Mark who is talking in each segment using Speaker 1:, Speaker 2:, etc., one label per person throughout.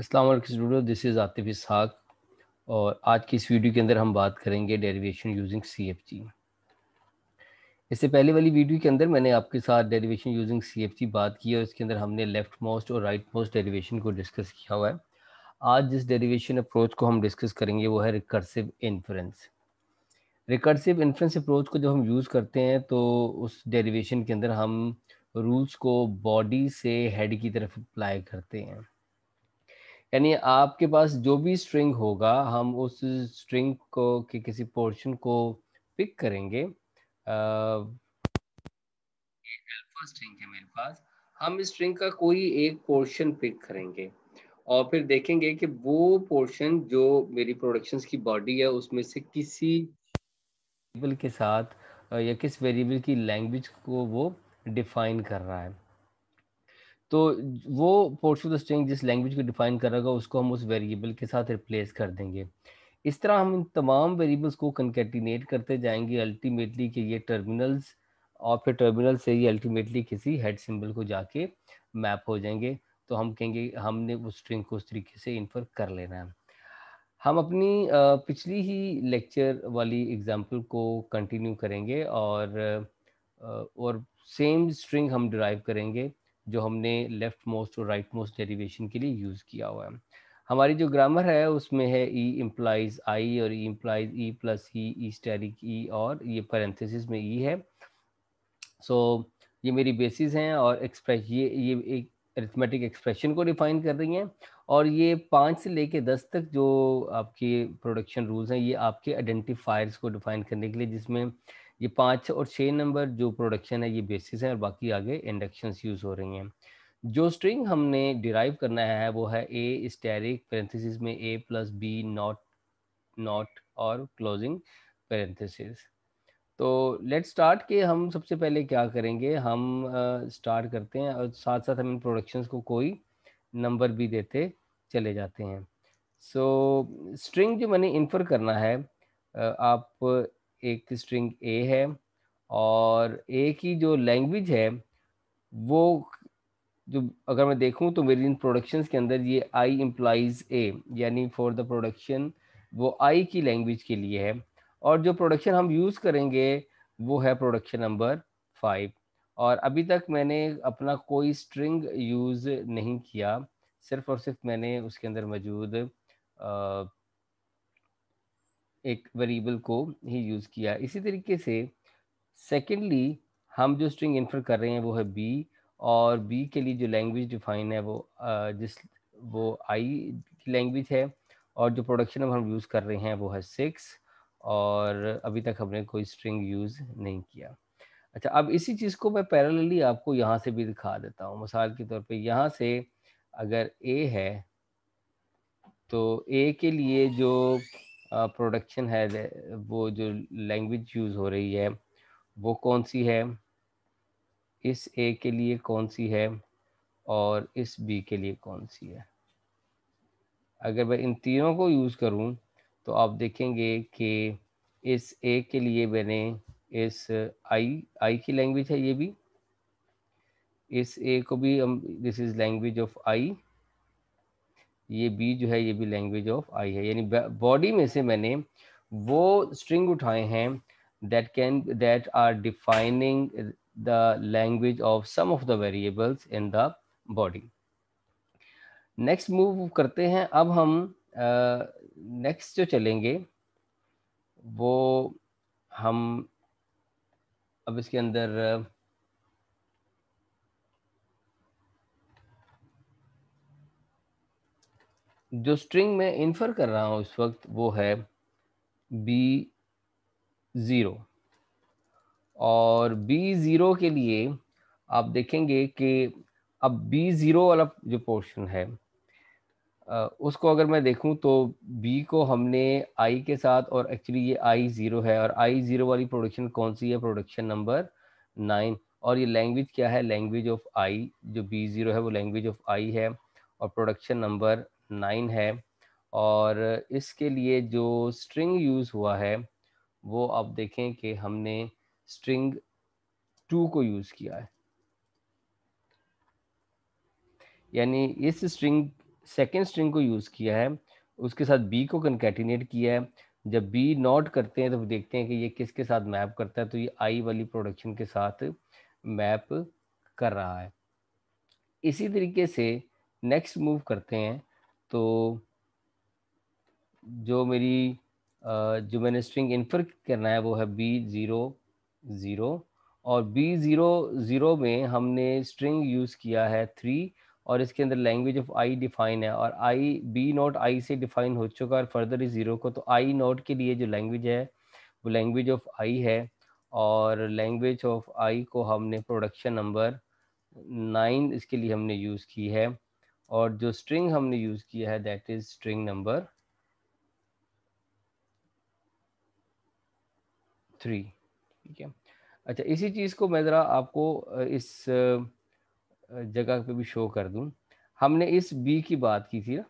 Speaker 1: अस्सलाम वालेकुम studio this is Atif Ishaq और आज की इस वीडियो के अंदर हम बात करेंगे डेरिवेशन यूजिंग सी इससे पहले वाली वीडियो के अंदर मैंने आपके साथ डेरिवेशन यूजिंग सी बात की और इसके अंदर हमने लेफ्ट मोस्ट और राइट मोस्ट डेरिवेशन को डिस्कस किया हुआ है आज जिस डेरिवेशन अप्रोच को हम डिस्कस करेंगे वो है recursive inference recursive inference approach को जब हम यूज़ करते हैं तो उस डेरिवेशन के अंदर हम रूल्स को बॉडी से हेड की तरफ अप्लाई करते हैं यानी आपके पास जो भी स्ट्रिंग होगा हम उस स्ट्रिंग को के किसी पोर्शन को पिक करेंगे अल्फा स्ट्रिंग है मेरे पास हम इस स्ट्रिंग का कोई एक पोर्शन पिक करेंगे और फिर देखेंगे कि वो पोर्शन जो मेरी प्रोडक्शंस की बॉडी है उसमें से किसी वेरिएबल के साथ या किस वेरिएबल की लैंग्वेज को वो डिफाइन कर रहा है तो वो पोर्शन ऑफ स्ट्रिंग जिस लैंग्वेज को डिफाइन कर रहा करेगा उसको हम उस वेरिएबल के साथ रिप्लेस कर देंगे इस तरह हम इन तमाम वेरिएबल्स को कंकेटिनेट करते जाएंगे अल्टीमेटली कि ये टर्मिनल्स और फिर टर्मिनल से ये अल्टीमेटली किसी हेड सिंबल को जाके मैप हो जाएंगे तो हम कहेंगे हमने उस स्ट्रिंग को उस तरीके से इन्फर कर लेना है हम अपनी पिछली ही लेक्चर वाली एग्ज़ाम्पल को कंटिन्यू करेंगे और और सेम स्ट्रिंग हम डिराइव करेंगे जो हमने लेफ्ट मोस्ट और राइट मोस्ट डेरिवेशन के लिए यूज़ किया हुआ है हमारी जो ग्रामर है उसमें है ई इम्प्लाइज आई और E implies E plus E E asterisk E और ये पैरेंथेसिस में ई e है सो so, ये मेरी बेसिस हैं और एक्सप्रेस ये ये एक अरिथमेटिक एक्सप्रेशन को डिफाइन कर रही हैं और ये पाँच से लेके दस तक जो आपके प्रोडक्शन रूल्स हैं ये आपके आइडेंटिफायर्स को डिफाइन करने के लिए जिसमें ये पाँच और छः नंबर जो प्रोडक्शन है ये बेसिस है और बाकी आगे इंडक्शंस यूज़ हो रही हैं जो स्ट्रिंग हमने डिराइव करना है वो है ए स्टेरिक पेरेंथेसिस में A plus B not not और क्लोजिंग पेरेंथेसिस तो लेट स्टार्ट के हम सबसे पहले क्या करेंगे हम स्टार्ट uh, करते हैं और साथ साथ हम इन प्रोडक्शंस को कोई नंबर भी देते चले जाते हैं सो so, स्ट्रिंग जो मैंने इन्फर करना है आप एक स्ट्रिंग ए है और ए की जो लैंग्वेज है वो जो अगर मैं देखूं तो मेरी इन प्रोडक्शंस के अंदर ये आई इम्प्लाइज ए यानी फॉर द प्रोडक्शन वो आई की लैंग्वेज के लिए है और जो प्रोडक्शन हम यूज़ करेंगे वो है प्रोडक्शन नंबर फाइव और अभी तक मैंने अपना कोई स्ट्रिंग यूज़ नहीं किया सिर्फ और सिर्फ मैंने उसके अंदर मौजूद एक वेरिएबल को ही यूज़ किया इसी तरीके से सेकेंडली हम जो स्ट्रिंग इन्फर कर रहे हैं वो है बी और बी के लिए जो लैंग्वेज डिफाइन है वो जिस वो आई की लैंग्वेज है और जो प्रोडक्शन अब हम यूज़ कर रहे हैं वो है सिक्स और अभी तक हमने कोई स्ट्रिंग यूज़ नहीं किया अच्छा अब इसी चीज़ को मैं पैरेलली आपको यहाँ से भी दिखा देता हूँ मिसाल के तौर पे यहाँ से अगर ए है तो ए के लिए जो प्रोडक्शन है वो जो लैंग्वेज यूज़ हो रही है वो कौन सी है इस ए के लिए कौन सी है और इस बी के लिए कौन सी है अगर मैं इन तीनों को यूज़ करूं तो आप देखेंगे कि इस ए के लिए मैंने इस आई आई की लैंग्वेज है ये भी इस ए को भी हम this is language of I ये बी जो है ये भी लैंग्वेज ऑफ आई है यानी बॉडी में से मैंने वो स्ट्रिंग उठाए हैं that can that are defining the language of some of the variables in the body next move करते हैं अब हम नेक्स्ट uh, जो चलेंगे वो हम अब इसके अंदर uh, जो स्ट्रिंग में इन्फर कर रहा हूँ इस वक्त वो है बी ज़ीरो और बी ज़ीरो के लिए आप देखेंगे कि अब बी ज़ीरो वाला जो पोर्शन है उसको अगर मैं देखूं तो बी को हमने आई के साथ और एक्चुअली ये आई ज़ीरो है और आई ज़ीरो वाली प्रोडक्शन कौन सी है प्रोडक्शन नंबर नाइन और ये लैंग्वेज क्या है लैंग्वेज ऑफ आई जो बी ज़ीरो है वो लैंग्वेज ऑफ आई है और प्रोडक्शन नंबर नाइन है और इसके लिए जो स्ट्रिंग यूज़ हुआ है वो आप देखें कि हमने स्ट्रिंग टू को यूज़ किया है यानी इस स्ट्रिंग सेकेंड स्ट्रिंग को यूज़ किया है उसके साथ बी को कंकेटिनेट किया है जब बी नॉट करते हैं तो देखते हैं कि ये किसके साथ मैप करता है तो ये आई वाली प्रोडक्शन के साथ मैप कर रहा है इसी तरीके से नेक्स्ट मूव करते हैं तो जो मेरी जो मैंने स्ट्रिंग इन्फर करना है वो है बी ज़ीरो ज़ीरो और बी ज़ीरो ज़ीरो में हमने स्ट्रिंग यूज़ किया है थ्री और इसके अंदर लैंग्वेज ऑफ आई डिफाइन है और आई बी नोट आई से डिफाइन हो चुका है और फर्दर इस ज़ीरो को तो आई नोट के लिए जो लैंग्वेज है वो लैंग्वेज ऑफ आई है और लैंग्वेज ऑफ आई को हमने प्रोडक्शन नंबर नाइन इसके लिए हमने यूज़ की है और जो स्ट्रिंग हमने यूज किया है that is string number three ठीक है अच्छा इसी चीज़ को मैं ज़रा आपको इस जगह पे भी शो कर दूँ हमने इस बी की बात की थी ना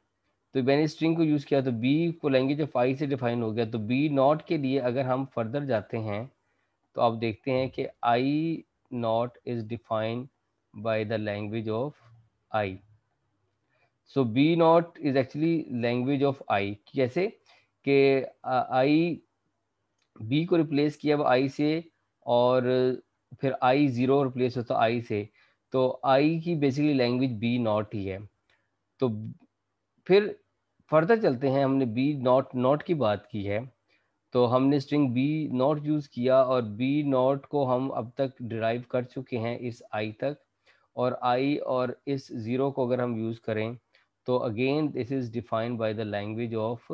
Speaker 1: तो मैंने स्ट्रिंग को यूज़ किया तो बी को लेंगे जो आई से डिफाइन हो गया तो बी नॉट के लिए अगर हम फर्दर जाते हैं तो आप देखते हैं कि I not is defined by the language of I so B not is actually language of I कैसे कि आई बी को रिप्लेस किया अब आई से और फिर आई ज़ीरो रिप्लेस होता आई से तो आई की बेसिकली लैंग्वेज बी नॉट ही है तो फिर फर्दर चलते हैं हमने बी नॉट नॉट की बात की है तो हमने स्ट्रिंग बी नॉट यूज़ किया और बी नॉट को हम अब तक डिराइव कर चुके हैं इस आई तक और आई और इस ज़ीरो को अगर हम यूज़ करें तो again this is defined by the language of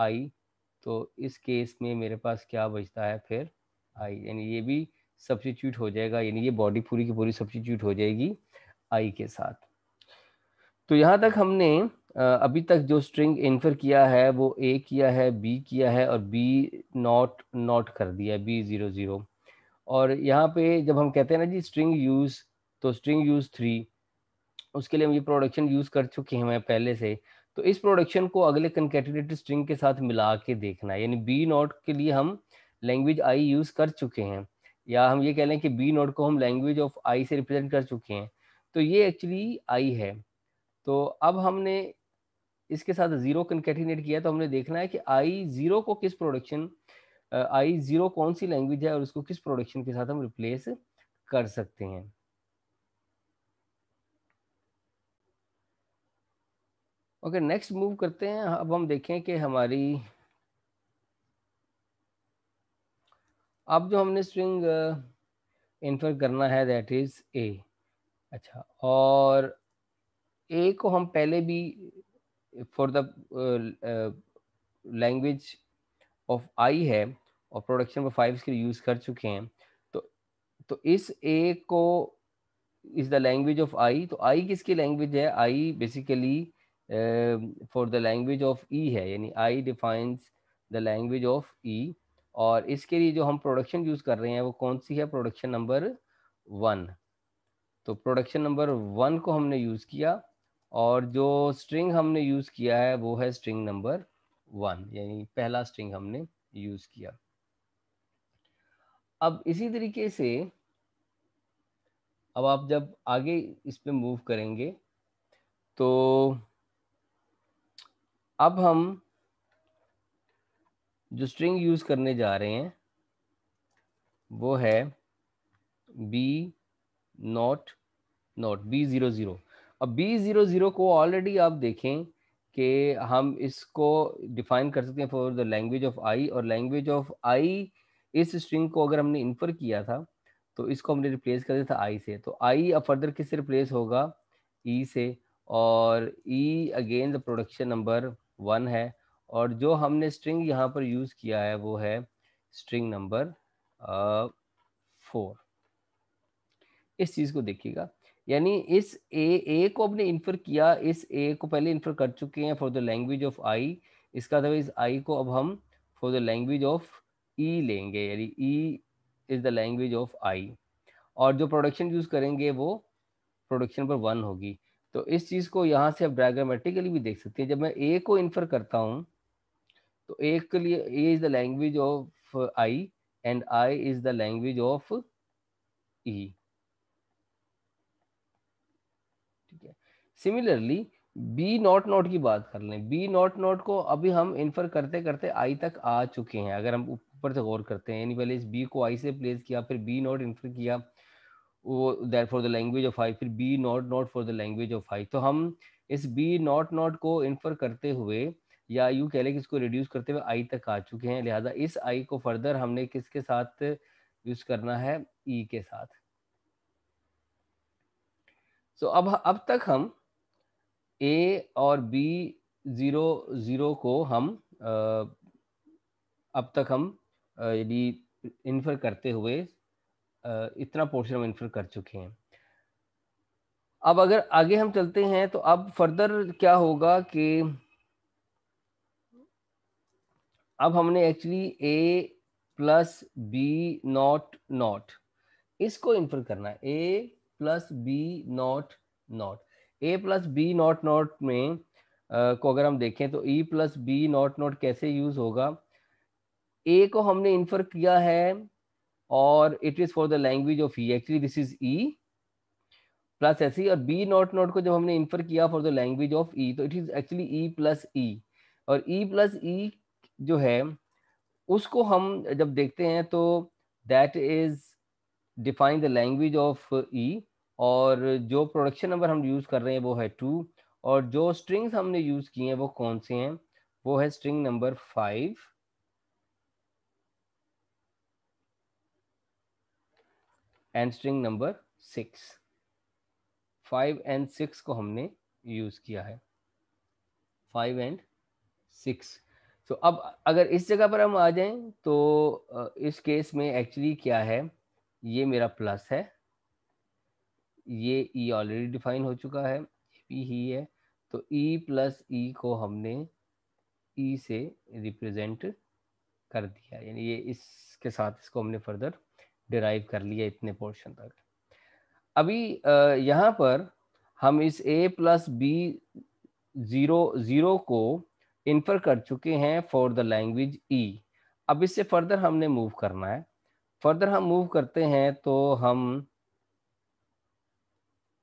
Speaker 1: I तो इस केस में मेरे पास क्या बचता है फिर आई यानी ये भी सब्सिट्यूट हो जाएगा यानी ये बॉडी पूरी की पूरी सब्सिट्यूट हो जाएगी आई के साथ तो यहाँ तक हमने अभी तक जो स्ट्रिंग इन्फर किया है वो ए किया है बी किया है और बी नॉट नॉट कर दिया बी ज़ीरो ज़ीरो और यहाँ पे जब हम कहते हैं ना जी स्ट्रिंग यूज़ तो स्ट्रिंग यूज़ थ्री उसके लिए हम ये प्रोडक्शन यूज कर चुके हैं मैं पहले से तो इस प्रोडक्शन को अगले कंकेटेड स्ट्रिंग के साथ मिला के देखना यानी बी नॉट के लिए हम लैंग्वेज आई यूज कर चुके हैं या हम ये कह लें कि बी नॉट को हम लैंग्वेज ऑफ आई से रिप्रेजेंट कर चुके हैं तो ये एक्चुअली आई है तो अब हमने इसके साथ ज़ीरो कंकेटिनेट किया तो हमने देखना है कि आई ज़ीरो को किस प्रोडक्शन आई ज़ीरो कौन सी लैंग्वेज है और उसको किस प्रोडक्शन के साथ हम रिप्लेस कर सकते हैं ओके नेक्स्ट मूव करते हैं अब हम देखें कि हमारी अब जो हमने स्विंग इन्फर uh, करना है दैट इज़ ए अच्छा और ए को हम पहले भी for the language of I है और प्रोडक्शन पर फाइव के यूज़ कर चुके हैं तो तो इस ए को is the language of I तो आई किसकी लैंग्वेज है I basically for the language of E है यानी I defines the language of E और इसके लिए जो हम प्रोडक्शन यूज़ कर रहे हैं वो कौन सी है प्रोडक्शन नंबर वन तो प्रोडक्शन नंबर वन को हमने यूज़ किया और जो स्ट्रिंग हमने यूज़ किया है वो है स्ट्रिंग नंबर वन यानी पहला स्ट्रिंग हमने यूज़ किया अब इसी तरीके से अब आप जब आगे इस पर मूव करेंगे तो अब हम जो स्ट्रिंग यूज करने जा रहे हैं वो है B not not B zero zero अब बी ज़ीरो ज़ीरो को ऑलरेडी आप देखें कि हम इसको डिफाइन कर सकते हैं for the language of I और लैंग्वेज ऑफ आई इस स्ट्रिंग को अगर हमने इन्फर किया था तो इसको हमने रिप्लेस कर दिया था आई से तो आई अब फर्दर किससे रिप्लेस होगा ई e से और E again the production number one है और जो हमने स्ट्रिंग यहाँ पर यूज़ किया है वो है स्ट्रिंग नंबर फोर इस चीज़ को देखिएगा यानी इस ए ए को अपने इन्फर किया इस ए को पहले इन्फर कर चुके हैं for the language of I इसका मतलब इस आई को अब हम for the language of E लेंगे यानी E is the language of I और जो प्रोडक्शन यूज़ करेंगे वो प्रोडक्शन पर वन होगी तो इस चीज को यहाँ से आप डायग्रामेटिकली भी देख सकते हैं जब मैं ए को इन्फर करता हूँ तो ए के लिए A is the language of I and I is the language of E ठीक है सिमिलरली बी नॉट नॉट की बात कर लें बी नॉट नॉट को अभी हम इन्फर करते करते आई तक आ चुके हैं अगर हम ऊपर से गौर करते हैं यानी पहले इस बी को आई से प्लेस किया फिर बी नॉट इन्फर किया वो there for the language of I फिर B not not for the language of I तो हम इस बी नॉट नॉट को इन्फर करते हुए या यू कह लें कि इसको रिड्यूस करते हुए आई तक आ चुके हैं लिहाजा इस आई को फर्दर हमने किसके साथ यूज करना है ई e के साथ सो so, अब अब तक हम ए और बी ज़ीरो ज़ीरो को हम आ, अब तक हम यदि इन्फर करते हुए इतना पोर्शन हम इन्फर कर चुके हैं अब अगर आगे हम चलते हैं तो अब फर्दर क्या होगा कि अब हमने actually A plus B not not इसको इन्फर करना है A plus B not not A plus B not not में आ, को अगर हम देखें तो E plus B not not कैसे यूज होगा ए को हमने इन्फर किया है और it is for the language of E actually this is E plus S E और बी नॉट नॉट को जब हमने इन्फर किया for the language of E तो it is actually E plus E और ई प्लस ई जो है उसको हम जब देखते हैं तो that is define the language of E और जो प्रोडक्शन नंबर हम यूज़ कर रहे हैं वो है टू और जो स्ट्रिंग्स हमने यूज़ किए हैं वो कौन से हैं वो है string number five and string number six five and six को हमने यूज़ किया है फाइव एंड सिक्स तो अब अगर इस जगह पर हम आ जाएं तो इस केस में एक्चुअली क्या है ये मेरा प्लस है ये ई ऑलरेडी डिफाइन हो चुका है ई ही है तो ई प्लस ई को हमने ई e से रिप्रेजेंट कर दिया यानी ये इसके साथ इसको हमने फर्दर डिराइव कर लिया इतने पोर्शन तक अभी यहाँ पर हम इस A plus B zero zero को इन्फर कर चुके हैं फॉर द लैंग्वेज ई अब इससे फर्दर हमने मूव करना है फर्दर हम मूव करते हैं तो हम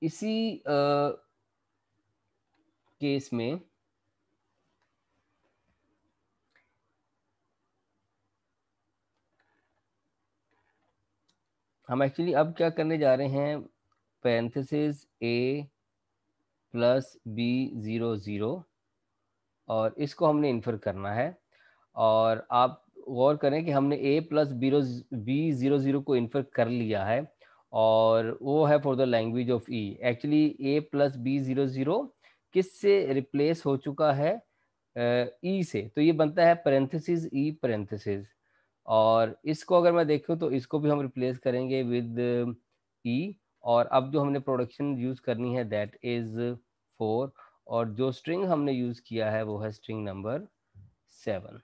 Speaker 1: इसी केस में हम एक्चुअली अब क्या करने जा रहे हैं parenthesis A plus B zero zero और इसको हमने इन्फर करना है और आप गौर करें कि हमने ए प्लस बीरो बी ज़ीरो ज़ीरो को इन्फर कर लिया है और वो है for the language of E actually A plus B zero zero किस से रिप्लेस हो चुका है ई e से तो ये बनता है पैरेंथिस ई पैरेंथिस और इसको अगर मैं देखूँ तो इसको भी हम रिप्लेस करेंगे विद ई e और अब जो हमने प्रोडक्शन यूज़ करनी है दैट इज़ फोर और जो स्ट्रिंग हमने यूज़ किया है वो है स्ट्रिंग नंबर सेवन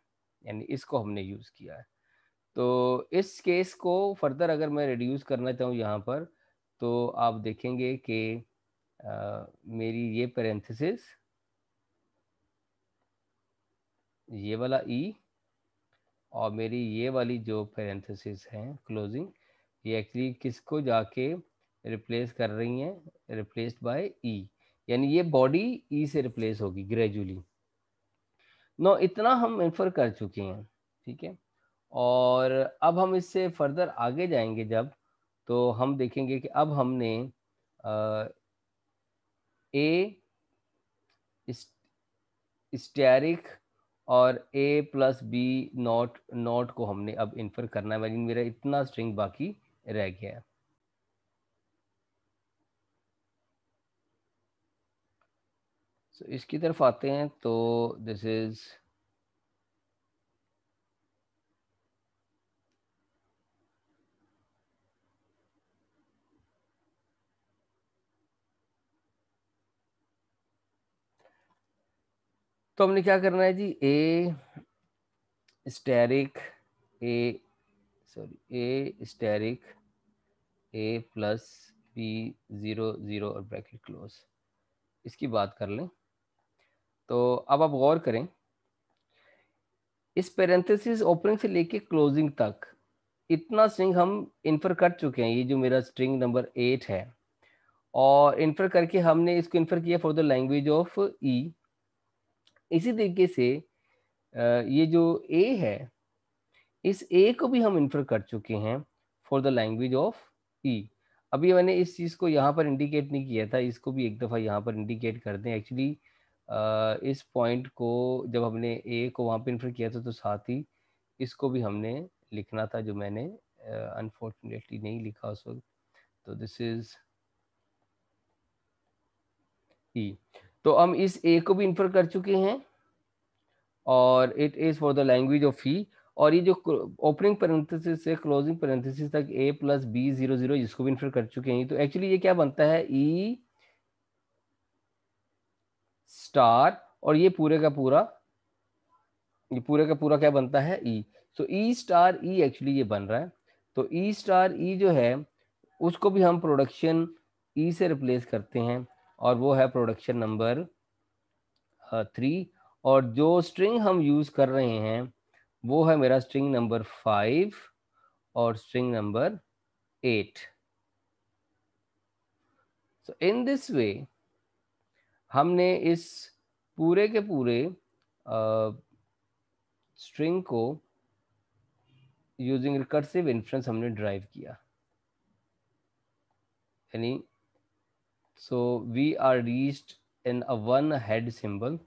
Speaker 1: यानी इसको हमने यूज़ किया है तो इस केस को फर्दर अगर मैं रिड्यूस करना चाहूँ यहाँ पर तो आप देखेंगे कि मेरी ये पेरेंथिस ये वाला ई e और मेरी ये वाली जो पेरेंथेसिस हैं क्लोजिंग ये एक्चुअली किसको जाके रिप्लेस कर रही हैं रिप्लेस्ड बाय ई यानी ये बॉडी ई e से रिप्लेस होगी ग्रेजुअली नो इतना हम इन्फर कर चुके हैं ठीक है और अब हम इससे फर्दर आगे जाएंगे जब तो हम देखेंगे कि अब हमने ए स्टेरिक और A plus B not not को हमने अब इन्फर करना है लेकिन मेरा इतना स्ट्रिंग बाकी रह गया है सो so, इसकी तरफ आते हैं तो दिस इज़ तो हमने क्या करना है जी A asterisk A sorry A asterisk A plus B zero zero और ब्रैकेट क्लोज इसकी बात कर लें तो अब आप गौर करें इस पेरेंथेसिस ओपनिंग से लेके क्लोजिंग तक इतना स्ट्रिंग हम इन्फर कर चुके हैं ये जो मेरा स्ट्रिंग नंबर एट है और इन्फर करके हमने इसको इन्फर किया for the language of E इसी तरीके से ये जो ए है इस ए को भी हम इन्फर कर चुके हैं for the language of E अभी मैंने इस चीज़ को यहाँ पर इंडिकेट नहीं किया था इसको भी एक दफ़ा यहाँ पर इंडिकेट कर दें एक्चुअली इस पॉइंट को जब हमने ए को वहाँ पर इन्फर किया था तो साथ ही इसको भी हमने लिखना था जो मैंने अनफॉर्चुनेटली uh, नहीं लिखा उस वक्त तो दिस इज़ ई तो हम इस ए को भी इन्फर कर चुके हैं और it is for the language of E और ये जो ओपनिंग पेरेंथेसिस से क्लोजिंग पेरेंथेसिस तक A plus B zero zero इसको भी इन्फर कर चुके हैं तो एक्चुअली ये क्या बनता है ई e स्टार और ये पूरे का पूरा ये पूरे का पूरा क्या बनता है ई सो ई स्टार ई एक्चुअली ये बन रहा है तो ई स्टार ई जो है उसको भी हम प्रोडक्शन ई e से रिप्लेस करते हैं और वो है प्रोडक्शन नंबर थ्री और जो स्ट्रिंग हम यूज़ कर रहे हैं वो है मेरा स्ट्रिंग नंबर फाइव और string number eight so in this way हमने इस पूरे के पूरे स्ट्रिंग uh, को यूजिंग रिकर्सिव इन्फ्रेंस हमने ड्राइव किया यानी so we are reached in a one head symbol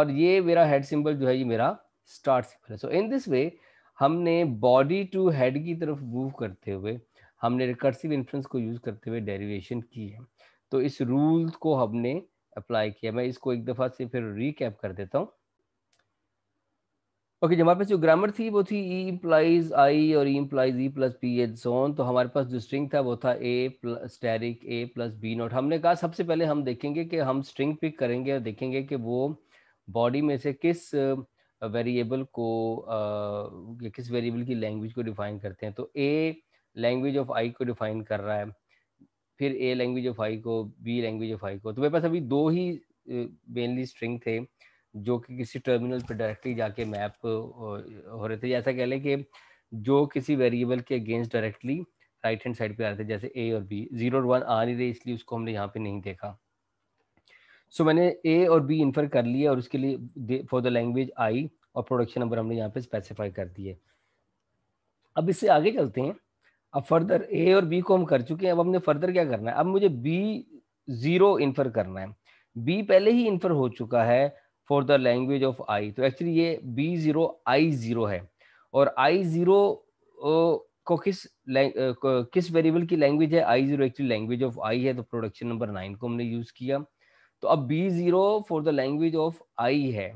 Speaker 1: और ये मेरा हेड सिंबल जो है ये मेरा स्टार्ट सिंबल है सो इन दिस वे हमने बॉडी टू हेड की तरफ मूव करते हुए हमने रिकर्सिव इन्फ्लुएंस को यूज़ करते हुए डेरिवेशन की है तो इस रूल को हमने अप्लाई किया मैं इसको एक दफ़ा से फिर रिकैप कर देता हूँ ओके जो हमारे पास जो ग्रामर थी वो थी ई इम्प्लाइज आई और E implies E plus B एच जोन तो हमारे पास जो स्ट्रिंग था वो था A plus asterisk A plus B naught हमने कहा सबसे पहले हम देखेंगे कि हम स्ट्रिंग पिक करेंगे और देखेंगे कि वो बॉडी में से किस वेरिएबल uh, को uh, किस वेरिएबल की लैंग्वेज को डिफाइन करते हैं तो ए लैंग्वेज ऑफ आई को डिफाइन कर रहा है फिर ए लैंग्वेज ऑफ आई को बी लैंग्वेज ऑफ आई को तो मेरे पास अभी दो ही मेनली uh, स्ट्रिंग थे जो कि किसी टर्मिनल पर डायरेक्टली जाके मैप हो रहे थे जैसा कह लें कि जो किसी वेरिएबल के against directly right hand side पे आ रहे थे जैसे ए और बी जीरो और वन आ नहीं रहे इसलिए उसको हमने यहाँ पे नहीं देखा सो so, मैंने ए और बी इन्फर कर लिया और उसके लिए फॉर द लैंग्वेज आई और प्रोडक्शन नंबर हमने यहाँ पे स्पेसिफाई कर दिए अब इससे आगे चलते हैं अब फर्दर ए और बी को हम कर चुके हैं अब हमने फर्दर क्या करना है अब मुझे बी ज़ीरो इन्फर करना है बी पहले ही इन्फर हो चुका है for the language of I तो एक्चुअली ये बी जीरो आई जीरो है और आई जीरो को किस किस वेरिएबल की लैंग्वेज है I zero actually language of I है तो प्रोडक्शन नंबर नाइन को हमने यूज किया तो अब B zero for the language of I है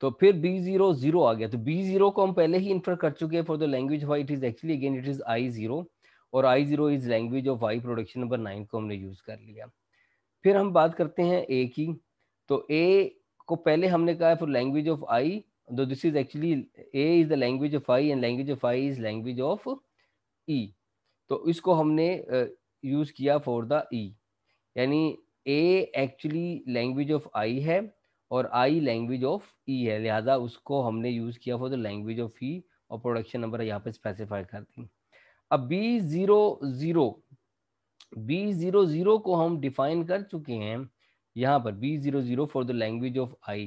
Speaker 1: तो फिर बी जीरो जीरो आ गया तो बी जीरो को हम पहले ही इन्फर कर चुके हैं for the language Y it is actually again it is I zero और I zero is language of I production number nine को हमने यूज कर लिया फिर हम बात करते हैं ए की तो ए को पहले हमने कहा for language of I though this is actually A is the language of I and language of I is language of E तो इसको हमने यूज किया फॉर द ई यानी A actually language of I है और आई language of E है लिहाजा उसको हमने यूज किया for the language of E और प्रोडक्शन नंबर यहाँ पे स्पेसिफाई कर दी अब B zero zero B zero zero को हम डिफाइन कर चुके हैं यहाँ पर B zero zero for the language of I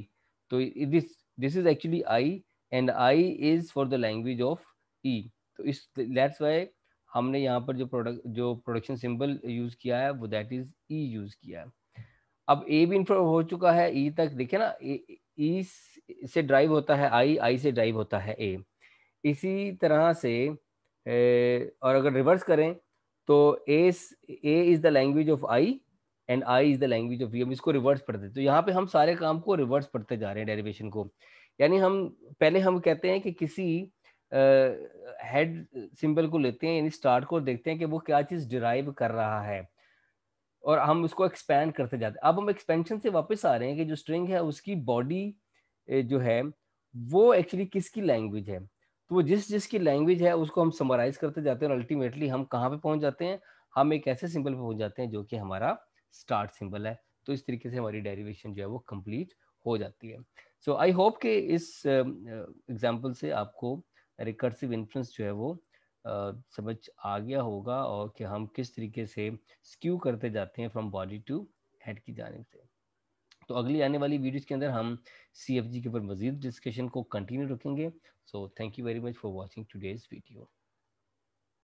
Speaker 1: तो this this is actually I and I is for the language of E तो इस दैट्स वाई हमने यहाँ पर जो प्रोडक्ट जो प्रोडक्शन सिंबल यूज किया है वो दैट इज ई यूज किया है अब ए भी इन्फॉर्म हो चुका है ई e तक देखे ना ई e, e से ड्राइव होता है आई आई से ड्राइव होता है ए इसी तरह से ए, और अगर रिवर्स करें तो as A is the language of I and I is the language of freedom इसको रिवर्स पढ़ते तो यहाँ पे हम सारे काम को रिवर्स पढ़ते जा रहे हैं डेरिवेशन को यानी हम पहले हम कहते हैं कि किसी हेड uh, सिंबल को लेते हैं यानी स्टार्ट को देखते हैं कि वो क्या चीज़ डिराइव कर रहा है और हम उसको एक्सपेंड करते जाते हैं अब हम एक्सपेंशन से वापस आ रहे हैं कि जो स्ट्रिंग है उसकी बॉडी जो है वो एक्चुअली किसकी लैंग्वेज है तो वो जिस जिसकी लैंग्वेज है उसको हम समराइज करते जाते हैं और अल्टीमेटली हम कहाँ पे पहुँच जाते हैं हम एक ऐसे सिंबल पे पहुँच जाते हैं जो कि हमारा स्टार्ट सिंबल है तो इस तरीके से हमारी डेरिवेशन जो है वो कंप्लीट हो जाती है सो आई होप कि इस एग्जाम्पल से आपको रिकर्सिव इन्फ्लुएंस जो है वो समझ आ गया होगा और कि हम किस तरीके से स्क्यू करते जाते हैं फ्रॉम बॉडी टू हेड की जानब से तो अगली आने वाली वीडियोज के अंदर हम सी के ऊपर मजीद डिस्कशन को कंटिन्यू रखेंगे so thank you very much for watching today's video